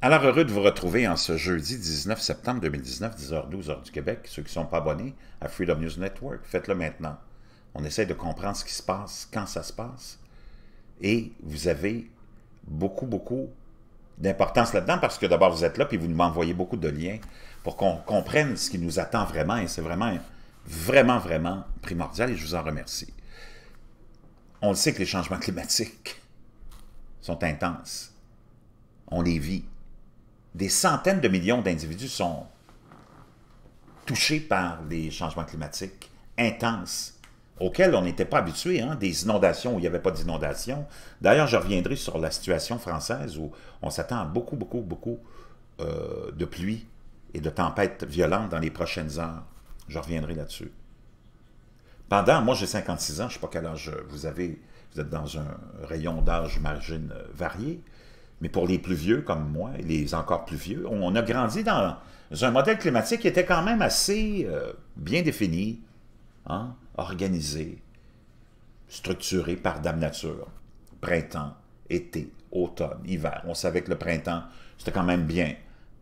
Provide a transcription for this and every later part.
Alors, heureux de vous retrouver en ce jeudi 19 septembre 2019, 10h12 heure du Québec. Ceux qui ne sont pas abonnés à Freedom News Network, faites-le maintenant. On essaie de comprendre ce qui se passe, quand ça se passe. Et vous avez beaucoup, beaucoup d'importance là-dedans parce que d'abord, vous êtes là puis vous m'envoyez beaucoup de liens pour qu'on comprenne ce qui nous attend vraiment. Et c'est vraiment, vraiment, vraiment primordial et je vous en remercie. On le sait que les changements climatiques sont intenses. On les vit des centaines de millions d'individus sont touchés par les changements climatiques intenses auxquels on n'était pas habitué, hein, des inondations où il n'y avait pas d'inondations. D'ailleurs, je reviendrai sur la situation française où on s'attend à beaucoup, beaucoup, beaucoup euh, de pluie et de tempêtes violentes dans les prochaines heures. Je reviendrai là-dessus. Pendant, moi j'ai 56 ans, je ne sais pas quel âge vous avez, vous êtes dans un rayon d'âge, margine varié. Mais pour les plus vieux comme moi et les encore plus vieux, on a grandi dans un modèle climatique qui était quand même assez euh, bien défini, hein, organisé, structuré par Dame Nature. Printemps, été, automne, hiver. On savait que le printemps, c'était quand même bien.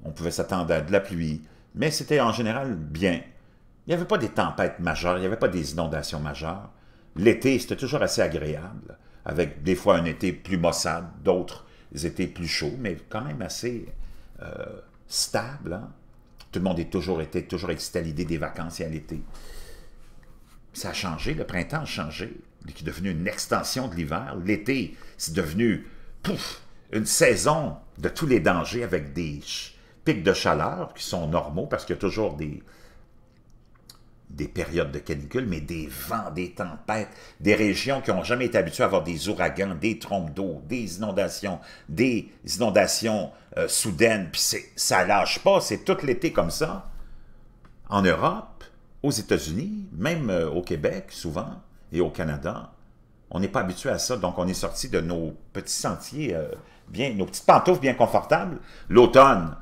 On pouvait s'attendre à de la pluie, mais c'était en général bien. Il n'y avait pas des tempêtes majeures, il n'y avait pas des inondations majeures. L'été, c'était toujours assez agréable, avec des fois un été plus maussade, d'autres étaient plus chauds, mais quand même assez euh, stables. Hein. Tout le monde est toujours, été toujours excité à l'idée des vacances et à l'été. Ça a changé, le printemps a changé, qui est devenu une extension de l'hiver. L'été, c'est devenu, pouf, une saison de tous les dangers avec des pics de chaleur qui sont normaux parce qu'il y a toujours des, des périodes de canicule, mais des vents, des tempêtes, des régions qui n'ont jamais été habituées à avoir des ouragans, des trompes d'eau, des inondations, des inondations euh, soudaines, puis ça lâche pas, c'est tout l'été comme ça. En Europe, aux États-Unis, même euh, au Québec souvent, et au Canada, on n'est pas habitué à ça, donc on est sorti de nos petits sentiers, euh, bien, nos petites pantoufles bien confortables. L'automne,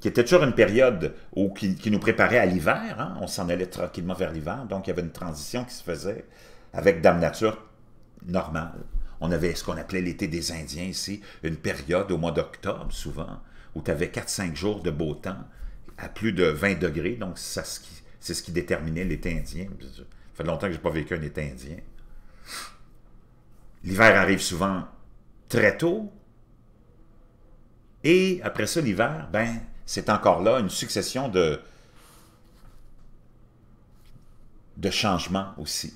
qui était toujours une période qui, nous préparait à l'hiver. Hein. On s'en allait tranquillement vers l'hiver. Donc, il y avait une transition qui se faisait avec Dame Nature normale. On avait ce qu'on appelait l'été des Indiens ici, une période au mois d'octobre, souvent, où tu avais 4-5 jours de beau temps à plus de 20 degrés. Donc, c'est ce qui déterminait l'été indien. Ça fait longtemps que je n'ai pas vécu un été indien. L'hiver arrive souvent très tôt. Et après ça, l'hiver, ben, c'est encore là une succession de, de changements aussi.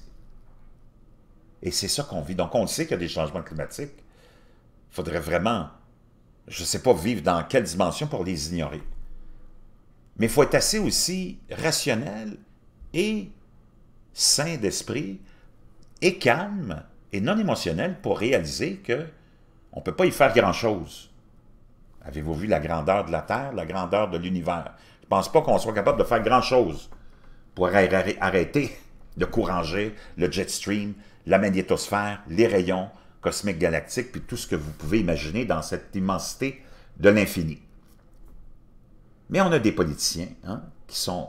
Et c'est ça qu'on vit. Donc, on sait qu'il y a des changements climatiques. Il faudrait vraiment, je ne sais pas, vivre dans quelle dimension pour les ignorer. Mais il faut être assez aussi rationnel et sain d'esprit et calme et non émotionnel pour réaliser que on ne peut pas y faire grand-chose. Avez-vous vu la grandeur de la Terre, la grandeur de l'univers? Je ne pense pas qu'on soit capable de faire grand-chose pour arrêter de couranger, le jet stream, la magnétosphère, les rayons cosmiques galactiques, puis tout ce que vous pouvez imaginer dans cette immensité de l'infini. Mais on a des politiciens hein, qui sont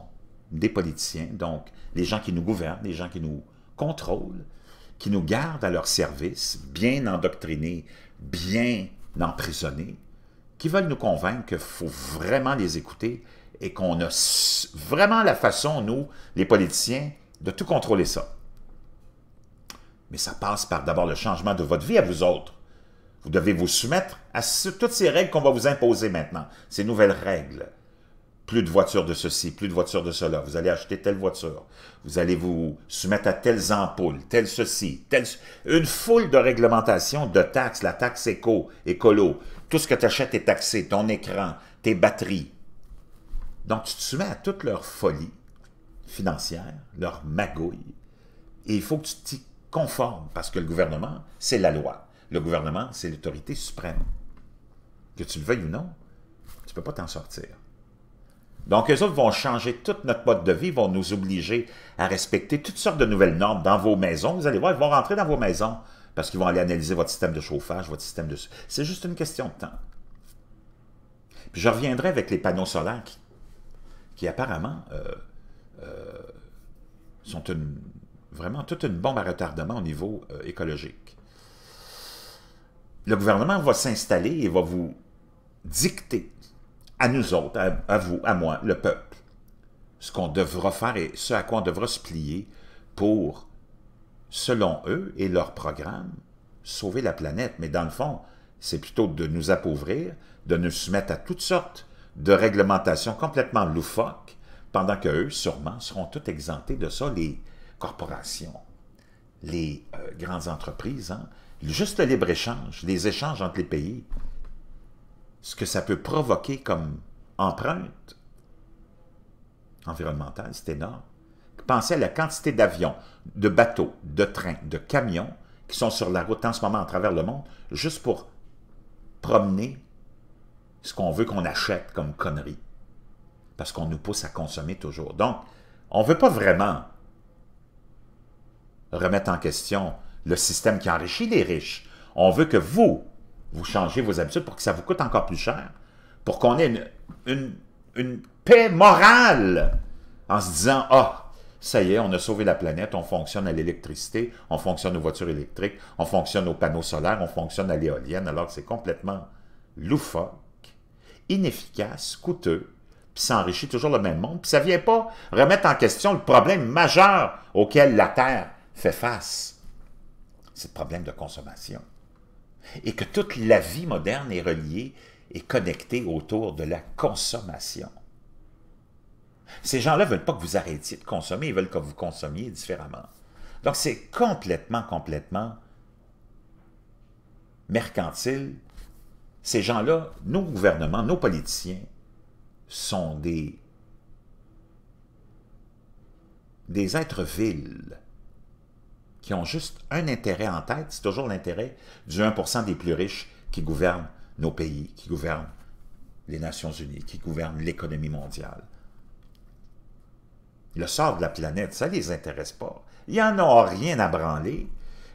des politiciens, donc les gens qui nous gouvernent, les gens qui nous contrôlent, qui nous gardent à leur service, bien endoctrinés, bien emprisonnés, qui veulent nous convaincre qu'il faut vraiment les écouter et qu'on a vraiment la façon, nous, les politiciens, de tout contrôler ça. Mais ça passe par d'abord le changement de votre vie à vous autres. Vous devez vous soumettre à toutes ces règles qu'on va vous imposer maintenant, ces nouvelles règles plus de voitures de ceci, plus de voitures de cela. Vous allez acheter telle voiture. Vous allez vous soumettre à telles ampoules, tel ceci, telle Une foule de réglementations, de taxes, la taxe éco, écolo. Tout ce que tu achètes est taxé, ton écran, tes batteries. Donc, tu te soumets à toute leur folie financière, leur magouille. Et il faut que tu t'y conformes, parce que le gouvernement, c'est la loi. Le gouvernement, c'est l'autorité suprême. Que tu le veuilles ou non, tu ne peux pas t'en sortir. Donc, eux autres vont changer toute notre mode de vie, vont nous obliger à respecter toutes sortes de nouvelles normes dans vos maisons. Vous allez voir, ils vont rentrer dans vos maisons parce qu'ils vont aller analyser votre système de chauffage, votre système de... C'est juste une question de temps. Puis je reviendrai avec les panneaux solaires qui, apparemment euh, euh, sont vraiment toute une bombe à retardement au niveau euh, écologique. Le gouvernement va s'installer et va vous dicter à nous autres, à, vous, à moi, le peuple, ce qu'on devra faire et ce à quoi on devra se plier pour, selon eux et leur programme, sauver la planète. Mais dans le fond, c'est plutôt de nous appauvrir, de nous soumettre à toutes sortes de réglementations complètement loufoques, pendant que eux, sûrement, seront tout exemptés de ça, les corporations, les euh, grandes entreprises, hein. juste le libre-échange, les échanges entre les pays ce que ça peut provoquer comme empreinte environnementale, c'est énorme. Pensez à la quantité d'avions, de bateaux, de trains, de camions qui sont sur la route en ce moment à travers le monde, juste pour promener ce qu'on veut qu'on achète comme connerie. Parce qu'on nous pousse à consommer toujours. Donc, on ne veut pas vraiment remettre en question le système qui enrichit les riches. On veut que vous, vous changez vos habitudes pour que ça vous coûte encore plus cher, pour qu'on ait une, paix morale en se disant, ah, ça y est, on a sauvé la planète, on fonctionne à l'électricité, on fonctionne aux voitures électriques, on fonctionne aux panneaux solaires, on fonctionne à l'éolienne, alors que c'est complètement loufoque, inefficace, coûteux, puis enrichit toujours le même monde, puis ça vient pas remettre en question le problème majeur auquel la Terre fait face. C'est le problème de consommation et que toute la vie moderne est reliée et connectée autour de la consommation. Ces gens-là ne veulent pas que vous arrêtiez de consommer, ils veulent que vous consommiez différemment. Donc c'est complètement, complètement mercantile. Ces gens-là, nos gouvernements, nos politiciens, sont des, des êtres vils qui ont juste un intérêt en tête, c'est toujours l'intérêt du 1% des plus riches qui gouvernent nos pays, qui gouvernent les Nations Unies, qui gouvernent l'économie mondiale. Le sort de la planète, ça ne les intéresse pas. Ils en ont rien à branler.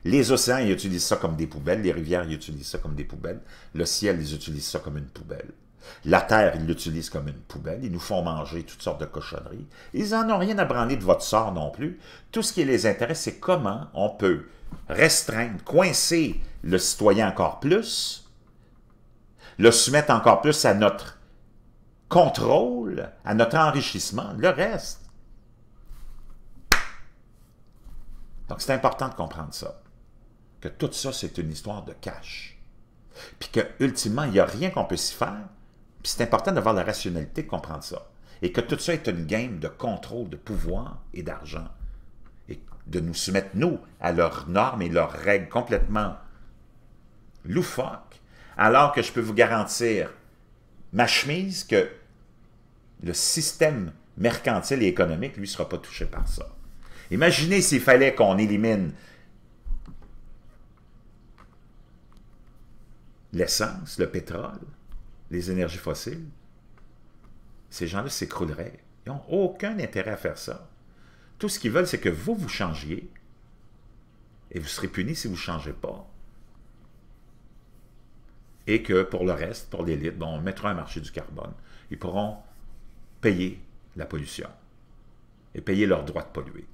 Les océans, ils utilisent ça comme des poubelles. Les rivières, ils utilisent ça comme des poubelles. Le ciel, ils utilisent ça comme une poubelle. La terre, ils l'utilisent comme une poubelle. Ils nous font manger toutes sortes de cochonneries. Ils n'en ont rien à branler de votre sort non plus. Tout ce qui les intéresse, c'est comment on peut restreindre, coincer le citoyen encore plus, le soumettre encore plus à notre contrôle, à notre enrichissement, le reste. Donc, c'est important de comprendre ça. Que tout ça, c'est une histoire de cash. Puis que, ultimement, il n'y a rien qu'on peut s'y faire c'est important d'avoir la rationalité de comprendre ça. Et que tout ça est une game de contrôle de pouvoir et d'argent. Et de nous soumettre, nous, à leurs normes et leurs règles complètement loufoques, alors que je peux vous garantir, ma chemise, que le système mercantile et économique, lui, ne sera pas touché par ça. Imaginez s'il fallait qu'on élimine l'essence, le pétrole, les énergies fossiles, ces gens-là s'écrouleraient. Ils n'ont aucun intérêt à faire ça. Tout ce qu'ils veulent, c'est que vous, vous changiez. Et vous serez puni si vous ne changez pas. Et que pour le reste, pour l'élite, bon, on mettra un marché du carbone. Ils pourront payer la pollution et payer leur droit de polluer.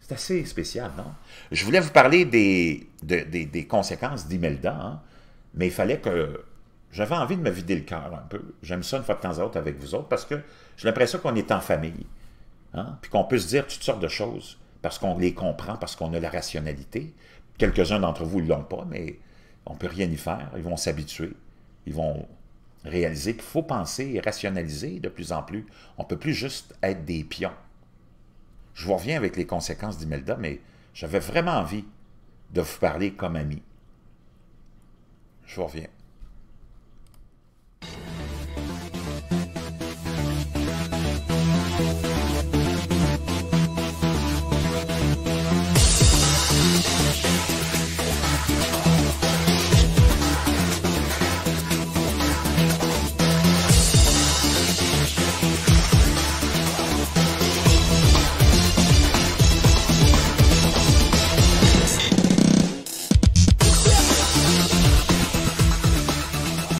C'est assez spécial, non? Je voulais vous parler des, des, conséquences d'Imelda, hein, mais il fallait que j'avais envie de me vider le cœur un peu. J'aime ça une fois de temps à autre avec vous autres parce que j'ai l'impression qu'on est en famille. Hein? Puis qu'on peut se dire toutes sortes de choses parce qu'on les comprend, parce qu'on a la rationalité. Quelques-uns d'entre vous ne l'ont pas, mais on ne peut rien y faire. Ils vont s'habituer. Ils vont réaliser qu'il faut penser et rationaliser de plus en plus. On ne peut plus juste être des pions. Je vous reviens avec les conséquences d'Imelda, mais j'avais vraiment envie de vous parler comme ami. Je vous reviens.